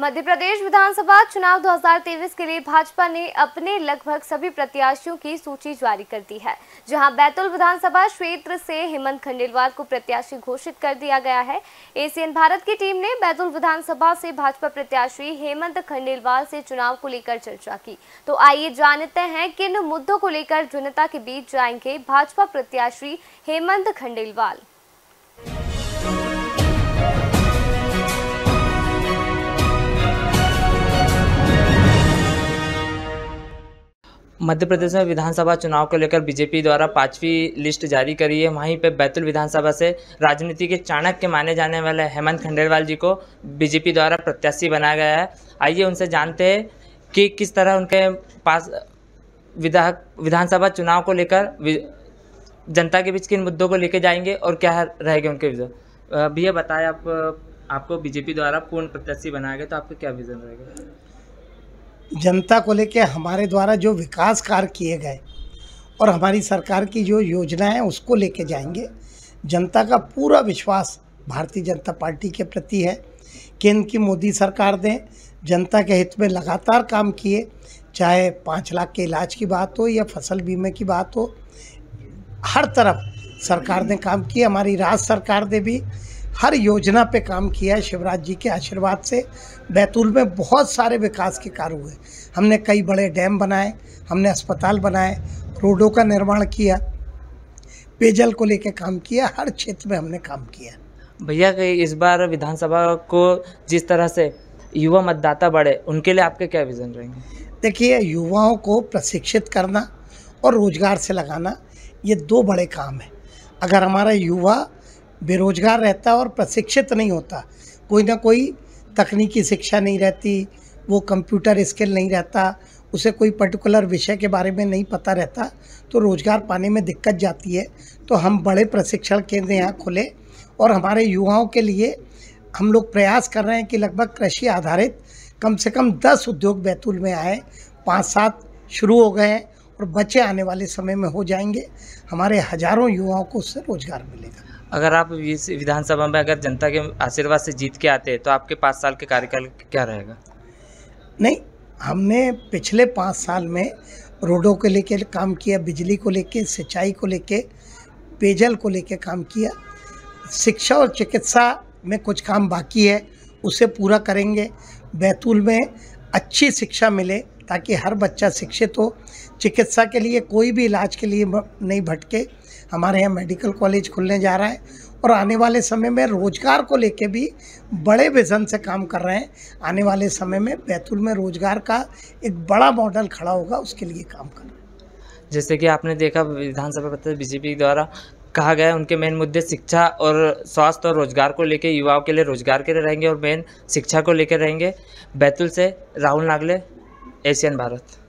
मध्य प्रदेश विधानसभा चुनाव 2023 के लिए भाजपा ने अपने लगभग सभी प्रत्याशियों की सूची जारी कर दी है जहां बैतूल विधानसभा क्षेत्र से हेमंत खंडेलवाल को प्रत्याशी घोषित कर दिया गया है एशियन भारत की टीम ने बैतूल विधानसभा से भाजपा प्रत्याशी हेमंत खंडेलवाल से चुनाव को लेकर चर्चा की तो आइए जानते हैं किन मुद्दों को लेकर जनता के बीच जाएंगे भाजपा प्रत्याशी हेमंत खंडेलवाल मध्य प्रदेश में विधानसभा चुनाव को लेकर बीजेपी द्वारा पांचवी लिस्ट जारी करी है वहीं पर बैतूल विधानसभा से राजनीति के चाणक के माने जाने वाले हेमंत खंडेलवाल जी को बीजेपी द्वारा प्रत्याशी बनाया गया है आइए उनसे जानते हैं कि किस तरह उनके पास विधायक विधानसभा चुनाव को लेकर जनता के बीच किन मुद्दों को लेकर जाएंगे और क्या रहेगा उनके विजन भैया बताएं आप आपको बीजेपी द्वारा पूर्ण प्रत्याशी बनाया गया तो आपका क्या विजन रहेगा जनता को लेके हमारे द्वारा जो विकास कार्य किए गए और हमारी सरकार की जो योजना है उसको लेके जाएंगे जनता का पूरा विश्वास भारतीय जनता पार्टी के प्रति है केंद्र की मोदी सरकार ने जनता के हित में लगातार काम किए चाहे पाँच लाख के इलाज की बात हो या फसल बीमे की बात हो हर तरफ सरकार ने काम किए हमारी राज्य सरकार ने भी हर योजना पे काम किया है शिवराज जी के आशीर्वाद से बैतूल में बहुत सारे विकास के कार्य हुए हमने कई बड़े डैम बनाए हमने अस्पताल बनाए रोडों का निर्माण किया पेयजल को लेकर काम किया हर क्षेत्र में हमने काम किया भैया इस बार विधानसभा को जिस तरह से युवा मतदाता बढ़े उनके लिए आपके क्या विजन रहेंगे देखिए युवाओं को प्रशिक्षित करना और रोजगार से लगाना ये दो बड़े काम हैं अगर हमारा युवा बेरोजगार रहता है और प्रशिक्षित नहीं होता कोई ना कोई तकनीकी शिक्षा नहीं रहती वो कंप्यूटर स्किल नहीं रहता उसे कोई पर्टिकुलर विषय के बारे में नहीं पता रहता तो रोज़गार पाने में दिक्कत जाती है तो हम बड़े प्रशिक्षण केंद्र यहाँ खोले और हमारे युवाओं के लिए हम लोग प्रयास कर रहे हैं कि लगभग कृषि आधारित कम से कम दस उद्योग बैतूल में आए पाँच सात शुरू हो गए हैं और बच्चे आने वाले समय में हो जाएंगे हमारे हजारों युवाओं को उससे रोजगार मिलेगा अगर आप विधानसभा में अगर जनता के आशीर्वाद से जीत के आते हैं तो आपके पाँच साल के कार्यकाल क्या रहेगा नहीं हमने पिछले पाँच साल में रोडों को लेके काम किया बिजली को लेके सिंचाई को लेके पेयजल को लेके काम किया शिक्षा और चिकित्सा में कुछ काम बाकी है उसे पूरा करेंगे बैतूल में अच्छी शिक्षा मिले ताकि हर बच्चा शिक्षित हो चिकित्सा के लिए कोई भी इलाज के लिए नहीं भटके हमारे यहाँ मेडिकल कॉलेज खुलने जा रहा है और आने वाले समय में रोज़गार को लेके भी बड़े विजन से काम कर रहे हैं आने वाले समय में बैतूल में रोज़गार का एक बड़ा मॉडल खड़ा होगा उसके लिए काम कर रहे हैं जैसे कि आपने देखा विधानसभा पत्र बीजेपी द्वारा कहा गया है उनके मेन मुद्दे शिक्षा और स्वास्थ्य और रोजगार को लेकर युवाओं के लिए रोजगार के लिए रहेंगे और मेन शिक्षा को लेकर रहेंगे बैतूल से राहुल नागले एशियन भारत